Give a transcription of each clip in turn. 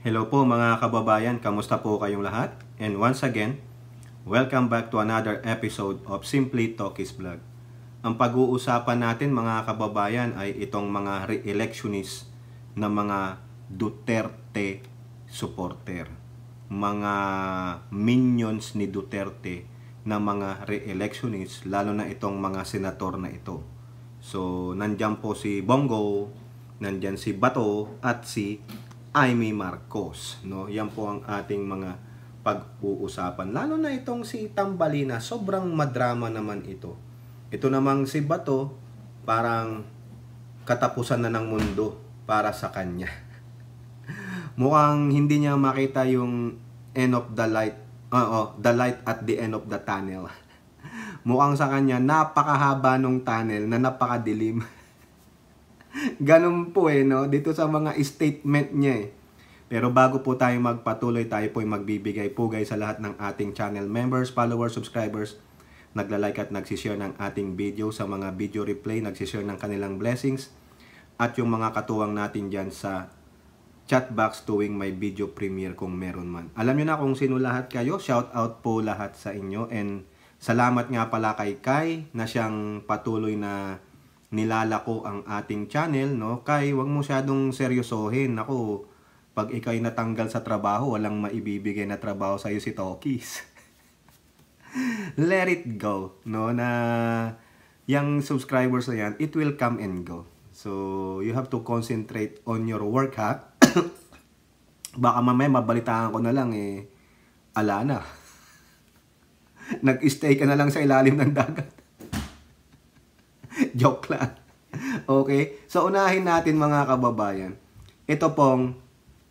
Hello po mga kababayan, kamusta po kayong lahat? And once again, welcome back to another episode of Simply Talkies Vlog. Ang pag-uusapan natin mga kababayan ay itong mga re-electionist na mga Duterte supporter. Mga minions ni Duterte na mga re-electionist, lalo na itong mga senator na ito. So, nandyan po si Bongo, nandyan si Bato at si Aimee Marcos. No? Yan po ang ating mga pag-uusapan. Lalo na itong si Tambalina, sobrang madrama naman ito. Ito namang si Bato, parang katapusan na ng mundo para sa kanya. Mukhang hindi niya makita yung end of the light, uh, oh, the light at the end of the tunnel. Mukhang sa kanya, napakahaba nung tunnel na napakadilim. Ganun po eh, no? Dito sa mga statement niya eh. Pero bago po tayo magpatuloy, tayo po ay magbibigay po guys sa lahat ng ating channel members, followers, subscribers, naglalike at nagsishare ng ating video sa mga video replay, nagsishare ng kanilang blessings, at yung mga katuwang natin dyan sa chat box tuwing may video premiere kung meron man. Alam nyo na kung sino lahat kayo, shout out po lahat sa inyo and salamat nga pala kay Kai na siyang patuloy na nilalako ang ating channel, no? Kay wag mo masyadong seryosohin. Ako, pag ikay natanggal sa trabaho, walang maibibigay na trabaho sa iyo si Tokis. Let it go, no? Na yung subscribers na yan, it will come and go. So, you have to concentrate on your work, ha? Baka mamaya mabalitaan ko na lang, eh, ala na. Nag-stay ka na lang sa ilalim ng dagat. Joke lang. okay? So, unahin natin mga kababayan. Ito pong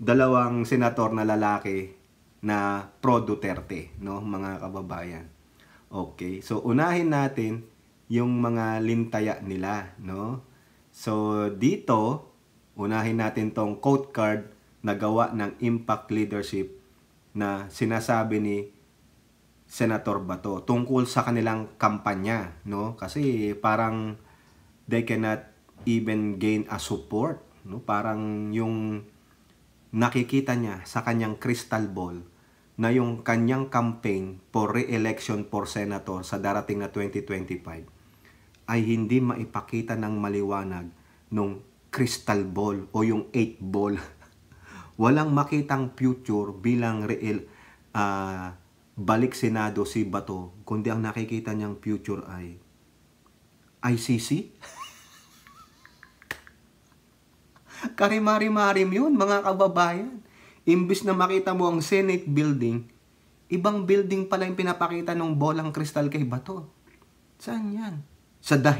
dalawang senator na lalaki na pro Duterte, no, mga kababayan. Okay, so unahin natin yung mga lintaya nila, no? So dito, unahin natin tong quote card na gawa ng impact leadership na sinasabi ni Senator Bato tungkol sa kanilang kampanya, no? Kasi parang they cannot even gain a support. No? Parang yung nakikita niya sa kanyang crystal ball na yung kanyang campaign for re-election for senator sa darating na 2025 ay hindi maipakita ng maliwanag nung crystal ball o yung eight ball. Walang makitang future bilang re uh, ah, balik senado si Bato kundi ang nakikita niyang future ay ICC? Karimari-marim yun, mga kababayan. Imbis na makita mo ang Senate building, ibang building pala yung pinapakita ng bolang kristal kay Bato. Saan yan? Sa The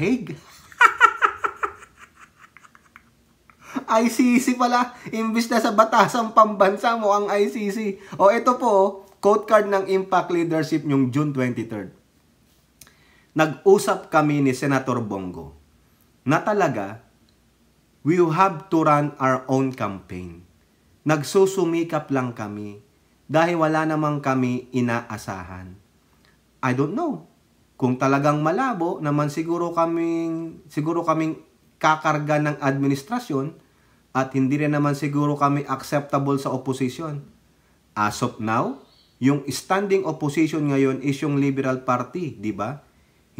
ICC pala, imbis na sa batasang pambansa mo ang ICC. O ito po, quote oh, card ng Impact Leadership yung June 23rd nag-usap kami ni Senator Bongo na talaga we have to run our own campaign. Nagsusumikap lang kami dahil wala namang kami inaasahan. I don't know. Kung talagang malabo naman siguro kaming siguro kaming kakarga ng administrasyon at hindi rin naman siguro kami acceptable sa opposition. As of now, yung standing opposition ngayon is yung Liberal Party, di ba?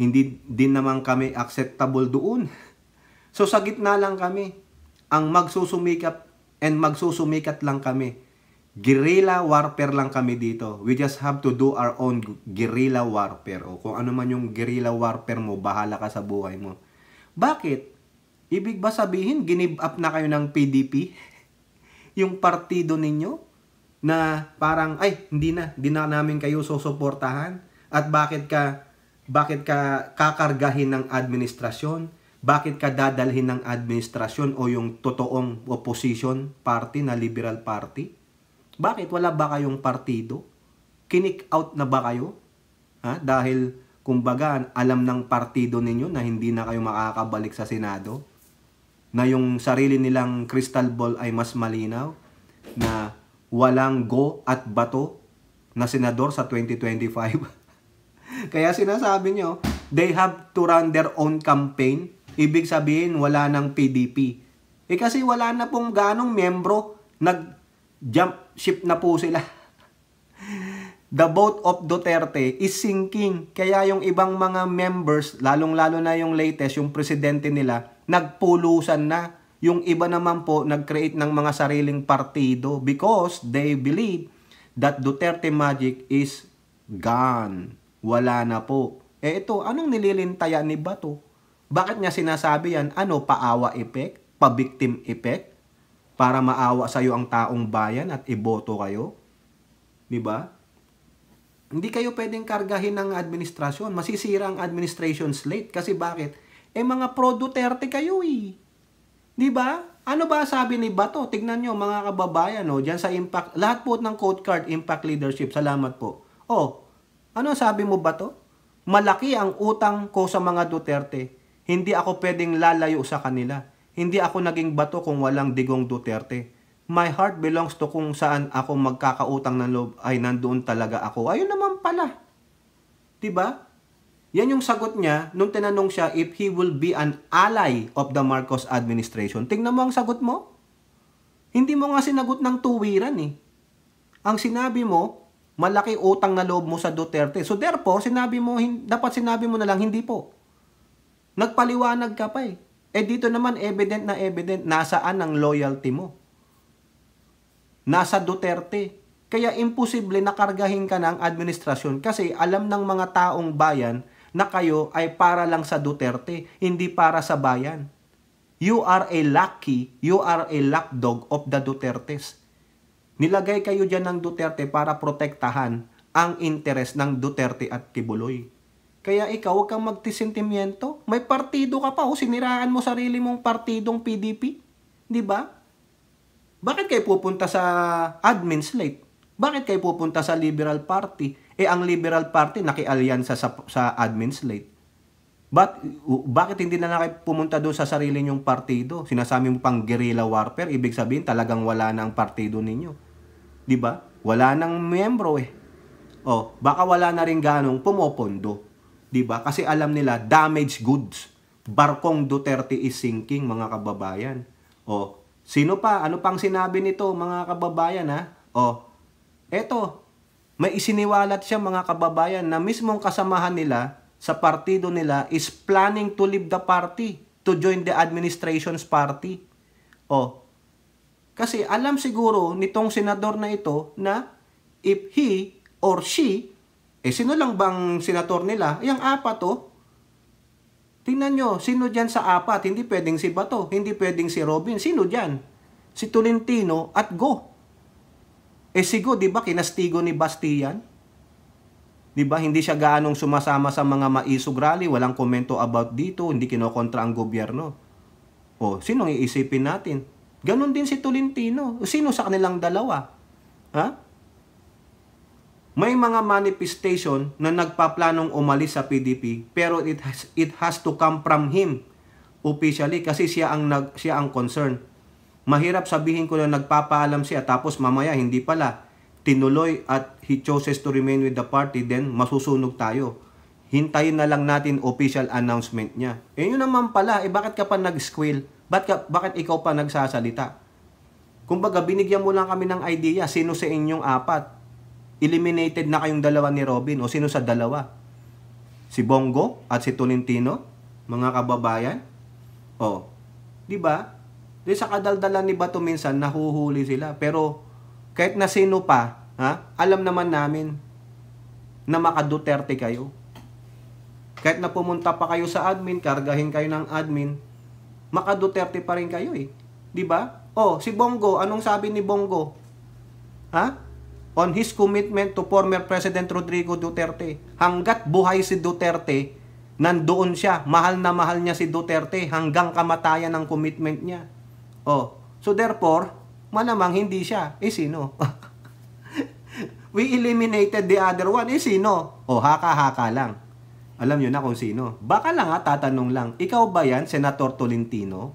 Hindi din naman kami acceptable doon. So sa gitna lang kami. Ang magsusumikap and magsusumikat lang kami. Guerrilla warfare lang kami dito. We just have to do our own guerrilla warfare. O kung ano man yung guerrilla warfare mo, bahala ka sa buhay mo. Bakit? Ibig ba sabihin, ginib up na kayo ng PDP? yung partido ninyo? Na parang, ay, hindi na, hindi na namin kayo susuportahan? At bakit ka bakit ka kakargahin ng administrasyon? Bakit ka dadalhin ng administrasyon o yung totoong opposition party na liberal party? Bakit? Wala ba kayong partido? Kinik out na ba kayo? Ha? Dahil, kumbaga, alam ng partido ninyo na hindi na kayo makakabalik sa Senado? Na yung sarili nilang crystal ball ay mas malinaw? Na walang go at bato na senador sa 2025? Kaya sinasabi nyo, they have to run their own campaign. Ibig sabihin, wala ng PDP. Eh kasi wala na pong ganong membro. Nag-jump ship na po sila. The boat of Duterte is sinking. Kaya yung ibang mga members, lalong-lalo na yung latest, yung presidente nila, nagpulusan na. Yung iba naman po, nag-create ng mga sariling partido because they believe that Duterte magic is gone. Wala na po. Eh ito, anong nililintayan ni Bato? Bakit niya sinasabi yan? Ano, paawa effect? Pabiktim effect? Para maawa sa iyo ang taong bayan at iboto kayo? Di ba? Hindi kayo pwedeng kargahin ng administrasyon. Masisira ang administration slate. Kasi bakit? Eh mga pro-Duterte kayo eh. Di ba? Ano ba sabi ni Bato? Tignan nyo mga kababayan, no? Oh, Diyan sa impact, lahat po ng code card, impact leadership, salamat po. Oh, ano sabi mo ba to? Malaki ang utang ko sa mga Duterte. Hindi ako pwedeng lalayo sa kanila. Hindi ako naging bato kung walang digong Duterte. My heart belongs to kung saan ako magkakautang ng loob ay nandoon talaga ako. Ayun naman pala. 'Di ba? Yan yung sagot niya nung tinanong siya if he will be an ally of the Marcos administration. Tingnan mo ang sagot mo. Hindi mo nga sinagot ng tuwiran eh. Ang sinabi mo, malaki utang na loob mo sa Duterte. So therefore, sinabi mo, dapat sinabi mo na lang, hindi po. Nagpaliwanag ka pa eh. Eh dito naman, evident na evident, nasaan ang loyalty mo? Nasa Duterte. Kaya imposible na kargahin ka ng administrasyon kasi alam ng mga taong bayan na kayo ay para lang sa Duterte, hindi para sa bayan. You are a lucky, you are a lapdog of the Dutertes. Nilagay kayo dyan ng Duterte para protektahan ang interes ng Duterte at Kibuloy. Kaya ikaw, huwag kang magtisentimiento. May partido ka pa o oh, siniraan mo sarili mong partidong PDP. Di ba? Bakit kayo pupunta sa admin slate? Bakit kayo pupunta sa Liberal Party? Eh ang Liberal Party nakialyansa sa, sa admin slate. But, bakit hindi na lang kayo pumunta doon sa sarili niyong partido? Sinasabi mo pang guerrilla warfare, ibig sabihin talagang wala na ang partido ninyo. 'Di ba? Wala nang miyembro eh. Oh, baka wala na rin ganong pumopondo. 'Di ba? Kasi alam nila damaged goods. Barkong Duterte is sinking mga kababayan. Oh, sino pa? Ano pang sinabi nito mga kababayan ha? Oh, eto. May isiniwalat siya mga kababayan na mismong kasamahan nila sa partido nila is planning to leave the party to join the administration's party. Oh, kasi alam siguro nitong senador na ito na if he or she, eh sino lang bang senador nila? Yung apat oh. Tingnan nyo, sino dyan sa apat? Hindi pwedeng si Bato, hindi pwedeng si Robin. Sino dyan? Si Tolentino at Go. Eh si Go, di ba kinastigo ni Bastian? Di ba hindi siya gaanong sumasama sa mga maisog rally, walang komento about dito, hindi kinokontra ang gobyerno. O, sinong iisipin natin? Ganon din si Tolentino. Sino sa kanilang dalawa? Ha? May mga manifestation na nagpaplanong umalis sa PDP pero it has, it has to come from him officially kasi siya ang nag, siya ang concern. Mahirap sabihin ko na nagpapaalam siya tapos mamaya hindi pala tinuloy at he chooses to remain with the party then masusunog tayo. Hintayin na lang natin official announcement niya. Eh yun naman pala, eh bakit ka pa nag-squeal? Bakit, ka, bakit ikaw pa nagsasalita? Kumbaga, binigyan mo lang kami ng idea, sino sa inyong apat? Eliminated na kayong dalawa ni Robin o sino sa dalawa? Si Bongo at si Tolentino, mga kababayan? O, di ba? Di sa kadaldalan ni Bato minsan, nahuhuli sila. Pero, kahit na sino pa, ha? alam naman namin na makaduterte kayo. Kahit na pumunta pa kayo sa admin, kargahin kayo ng admin, maka Duterte pa rin kayo eh. 'Di ba? Oh, si Bongo, anong sabi ni Bongo? Ha? On his commitment to former President Rodrigo Duterte. Hanggat buhay si Duterte, nandoon siya. Mahal na mahal niya si Duterte hanggang kamatayan ng commitment niya. Oh, so therefore, malamang hindi siya. Eh sino? We eliminated the other one. Eh sino? Oh, haka-haka lang. Alam nyo na kung sino. Baka lang ha, tatanong lang. Ikaw ba yan, Senator Tolentino?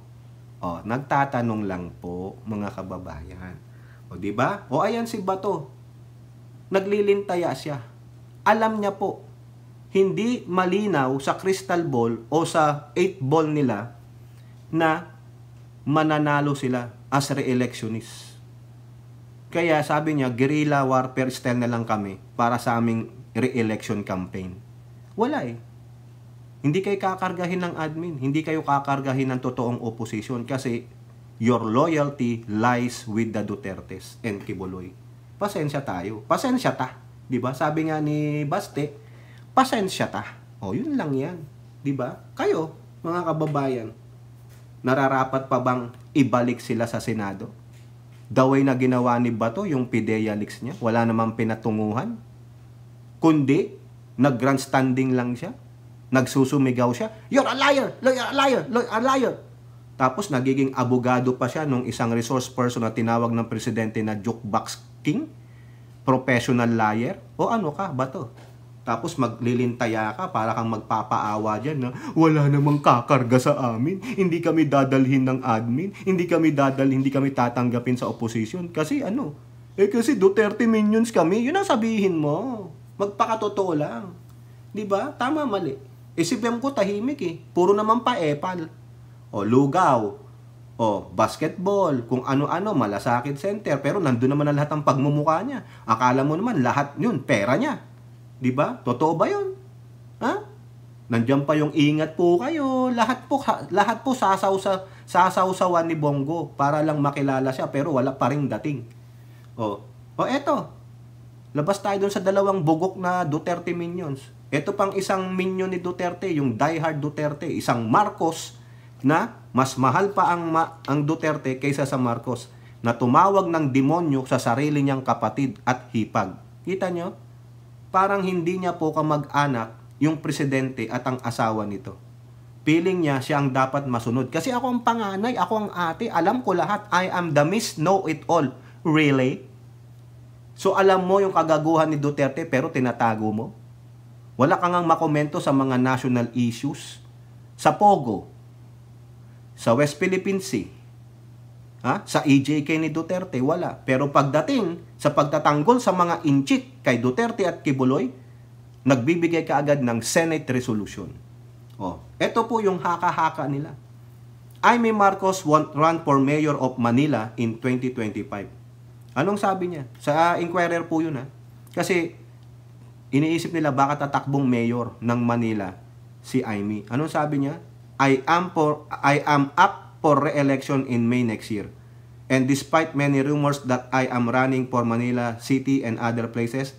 O, nagtatanong lang po, mga kababayan. O, di ba? O, ayan si Bato. Naglilintaya siya. Alam niya po, hindi malinaw sa crystal ball o sa 8 ball nila na mananalo sila as re-electionist. Kaya sabi niya, guerrilla warfare style na lang kami para sa aming re-election campaign. Wala eh. Hindi kayo kakargahin ng admin. Hindi kayo kakargahin ng totoong opposition kasi your loyalty lies with the Dutertes and Kibuloy. Pasensya tayo. Pasensya ta. 'Di ba? Sabi nga ni Baste, pasensya ta. Oh, yun lang 'yan. 'Di ba? Kayo, mga kababayan, nararapat pa bang ibalik sila sa Senado? Daway na ginawa ni Bato yung Pidea Leaks niya. Wala namang pinatunguhan. Kundi, nag-grandstanding lang siya, nagsusumigaw siya, you're a liar, you're a liar, you're a liar. Tapos nagiging abogado pa siya nung isang resource person na tinawag ng presidente na jukebox king, professional liar, o ano ka, bato. Tapos maglilintaya ka para kang magpapaawa dyan na wala namang kakarga sa amin. Hindi kami dadalhin ng admin. Hindi kami dadal, hindi kami tatanggapin sa opposition. Kasi ano, eh kasi Duterte minions kami. Yun ang sabihin mo. Magpakatotoo lang. 'Di ba? Tama mali. Isipin ko tahimik eh. Puro naman pa epal. O lugaw. O basketball, kung ano-ano, malasakit center, pero nandoon naman ang lahat ng pagmumukha niya. Akala mo naman lahat 'yun pera niya. 'Di ba? Totoo ba 'yun? Ha? Nandiyan pa yung ingat po kayo. Lahat po lahat po sasaw sa sasawsawan ni Bongo para lang makilala siya pero wala pa ring dating. O, O oh, eto. Labas tayo dun sa dalawang bugok na Duterte minions. Ito pang isang minion ni Duterte, yung diehard Duterte, isang Marcos na mas mahal pa ang, ma ang Duterte kaysa sa Marcos na tumawag ng demonyo sa sarili niyang kapatid at hipag. Kita nyo? Parang hindi niya po kamag-anak yung presidente at ang asawa nito. Feeling niya siya ang dapat masunod. Kasi ako ang panganay, ako ang ate, alam ko lahat. I am the miss, know it all. Really? So alam mo yung kagaguhan ni Duterte pero tinatago mo? Wala kang ngang makomento sa mga national issues? Sa Pogo? Sa West Philippine Sea? Ha? Sa EJK ni Duterte? Wala. Pero pagdating sa pagtatanggol sa mga inchik kay Duterte at Kibuloy, nagbibigay ka agad ng Senate resolution. Oh, ito po yung haka-haka nila. Aimee Marcos want run for mayor of Manila in 2025. Anong sabi niya? Sa Inquirer po yun ha. Kasi iniisip nila baka tatakbong mayor ng Manila si Amy. Anong sabi niya? I am for I am up for re-election in May next year. And despite many rumors that I am running for Manila City and other places,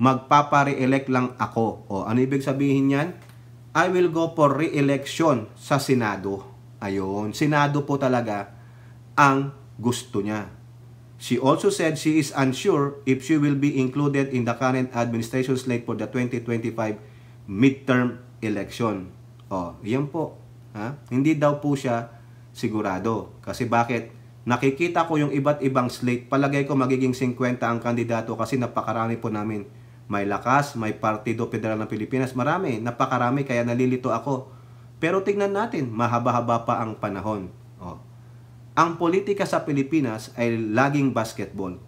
magpapare-elect lang ako. O ano ibig sabihin niyan? I will go for re-election sa Senado. Ayun, Senado po talaga ang gusto niya. She also said she is unsure if she will be included in the current administration slate for the 2025 midterm election. Oh, yan po. Ha? Hindi daw po siya sigurado. Kasi bakit? Nakikita ko yung iba't ibang slate. Palagay ko magiging 50 ang kandidato kasi napakarami po namin. May lakas, may Partido Federal ng Pilipinas. Marami, napakarami kaya nalilito ako. Pero tignan natin, mahaba-haba pa ang panahon. Ang politika sa Pilipinas ay laging basketball.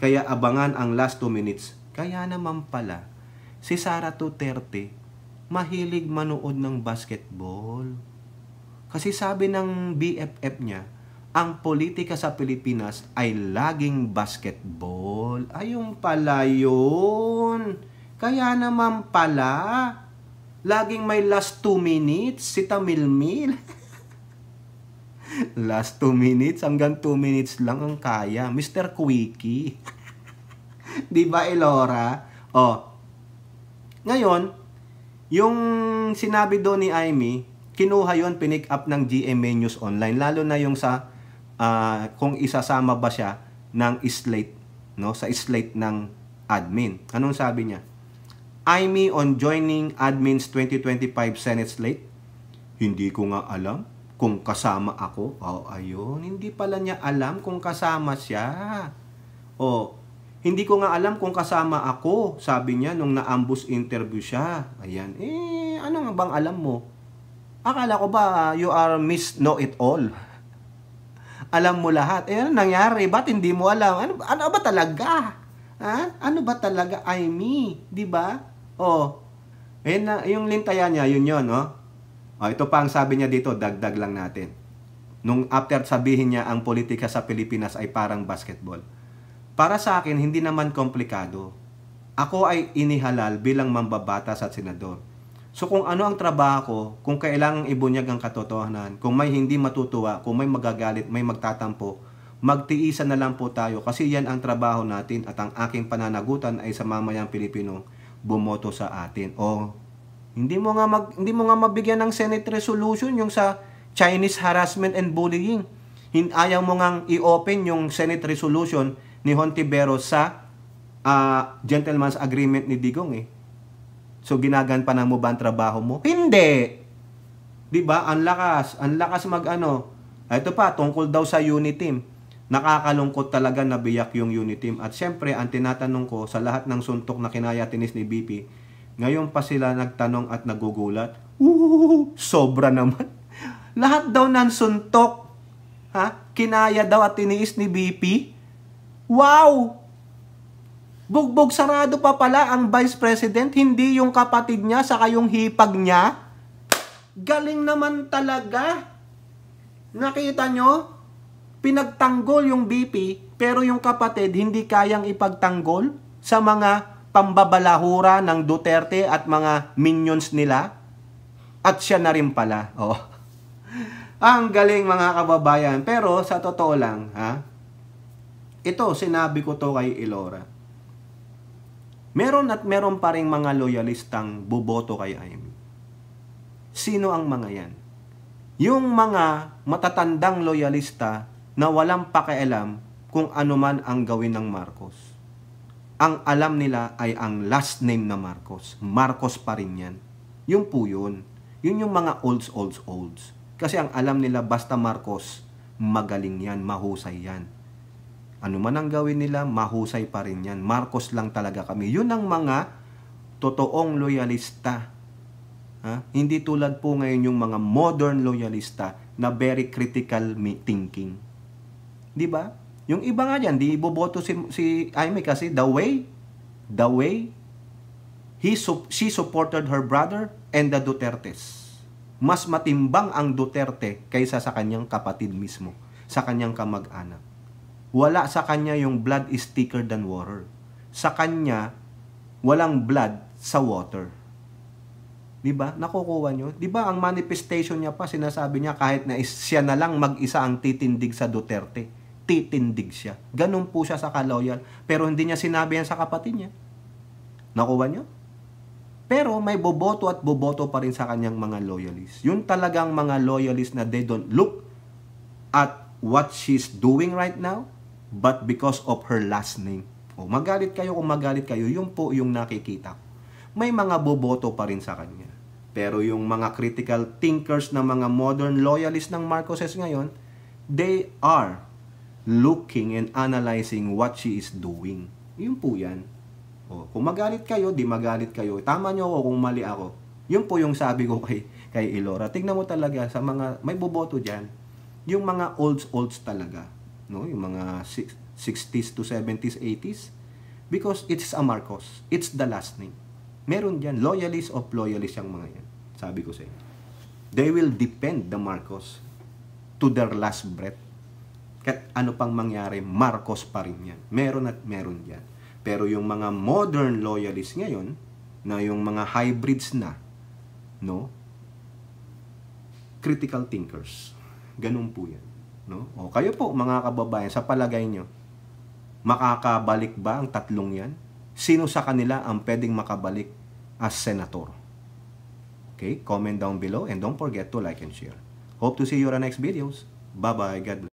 Kaya abangan ang last 2 minutes. Kaya naman pala, si Sara Duterte mahilig manood ng basketball. Kasi sabi ng BFF niya, ang politika sa Pilipinas ay laging basketball. Ayun pala yun. Kaya naman pala, laging may last 2 minutes si Tamilmil. Last 2 minutes, hanggang 2 minutes lang ang kaya. Mr. Quickie. Di ba, Elora? Oh. Ngayon, yung sinabi doon ni Amy, kinuha yon pinick up ng GMA News Online. Lalo na yung sa, uh, kung isasama ba siya ng slate, no? Sa slate ng admin. Anong sabi niya? Amy on joining admins 2025 Senate slate? Hindi ko nga alam kung kasama ako. Oh, ayun. Hindi pala niya alam kung kasama siya. Oh, hindi ko nga alam kung kasama ako, sabi niya nung naambus interview siya. Ayan. Eh, ano nga bang alam mo? Akala ko ba you are Miss Know-it-all? alam mo lahat. Eh, ano nangyari? Ba't hindi mo alam? Ano, ano ba talaga? Ha? Ano ba talaga? I me. Di ba? Oh. Eh, na, yung lintayan niya, yun yun, no? Oh, ito pa ang sabi niya dito, dagdag lang natin. Nung after sabihin niya ang politika sa Pilipinas ay parang basketball. Para sa akin, hindi naman komplikado. Ako ay inihalal bilang mambabata sa senador. So kung ano ang trabaho ko, kung kailangang ibunyag ang katotohanan, kung may hindi matutuwa, kung may magagalit, may magtatampo, magtiisa na lang po tayo kasi yan ang trabaho natin at ang aking pananagutan ay sa mamayang Pilipino bumoto sa atin o hindi mo nga mag, hindi mo nga mabigyan ng Senate resolution yung sa Chinese harassment and bullying. Hin ayaw mo ngang i-open yung Senate resolution ni Hontiveros sa uh, gentleman's agreement ni Digong eh. So ginaganpanan mo ba ang trabaho mo? Hindi. 'Di ba? Ang lakas, ang lakas magano. Ah, ito pa tungkol daw sa team. Nakakalungkot talaga na biyak yung team. At syempre, ang tinatanong ko sa lahat ng suntok na kinaya tinis ni BP, ngayon pa sila nagtanong at nagugulat. Woo! Sobra naman. Lahat daw ng suntok. Ha? Kinaya daw at tiniis ni BP. Wow! Bugbog sarado pa pala ang Vice President, hindi yung kapatid niya saka yung hipag niya. Galing naman talaga. Nakita nyo? Pinagtanggol yung BP, pero yung kapatid hindi kayang ipagtanggol sa mga pambabalahura ng Duterte at mga minions nila. At siya na rin pala. Oh. Ang galing mga kababayan. Pero sa totoo lang, ha? Ito, sinabi ko to kay Ilora. Meron at meron pa rin mga loyalistang boboto kay Amy. Sino ang mga yan? Yung mga matatandang loyalista na walang pakialam kung ano man ang gawin ng Marcos. Ang alam nila ay ang last name na Marcos. Marcos pa rin yan. Yung po yun. Yun yung mga olds, olds, olds. Kasi ang alam nila, basta Marcos, magaling yan, mahusay yan. Ano man ang gawin nila, mahusay pa rin yan. Marcos lang talaga kami. Yun ang mga totoong loyalista. Ha? Hindi tulad po ngayon yung mga modern loyalista na very critical thinking. 'Di ba? Yung iba nga dyan, di iboboto si, si Aimee kasi the way, the way, he, she supported her brother and the Dutertes. Mas matimbang ang Duterte kaysa sa kanyang kapatid mismo, sa kanyang kamag-anak. Wala sa kanya yung blood is thicker than water. Sa kanya, walang blood sa water. 'Di ba? Nakukuha nyo? 'Di ba ang manifestation niya pa sinasabi niya kahit na siya na lang mag-isa ang titindig sa Duterte titindig siya. Ganun po siya sa kaloyal. Pero hindi niya sinabi yan sa kapatid niya. Nakuha niyo? Pero may boboto at boboto pa rin sa kanyang mga loyalists. Yun talagang mga loyalists na they don't look at what she's doing right now, but because of her last name. O, magalit kayo kung magalit kayo, yun po yung nakikita May mga boboto pa rin sa kanya. Pero yung mga critical thinkers ng mga modern loyalists ng Marcoses ngayon, they are looking and analyzing what she is doing. Yun po yan. O, oh, kung magalit kayo, di magalit kayo. Tama nyo ako kung mali ako. Yun po yung sabi ko kay, kay Ilora. Tingnan mo talaga sa mga, may boboto dyan, yung mga olds-olds talaga. No? Yung mga 60s to 70s, 80s. Because it's a Marcos. It's the last name. Meron dyan. Loyalist of loyalist yung mga yan. Sabi ko sa inyo. They will defend the Marcos to their last breath. Kahit ano pang mangyari, Marcos pa rin yan. Meron at meron yan. Pero yung mga modern loyalists ngayon, na yung mga hybrids na, no? Critical thinkers. Ganun po yan. No? O kayo po, mga kababayan, sa palagay nyo, makakabalik ba ang tatlong yan? Sino sa kanila ang pwedeng makabalik as senator? Okay, comment down below and don't forget to like and share. Hope to see you on our next videos. Bye-bye. God bless.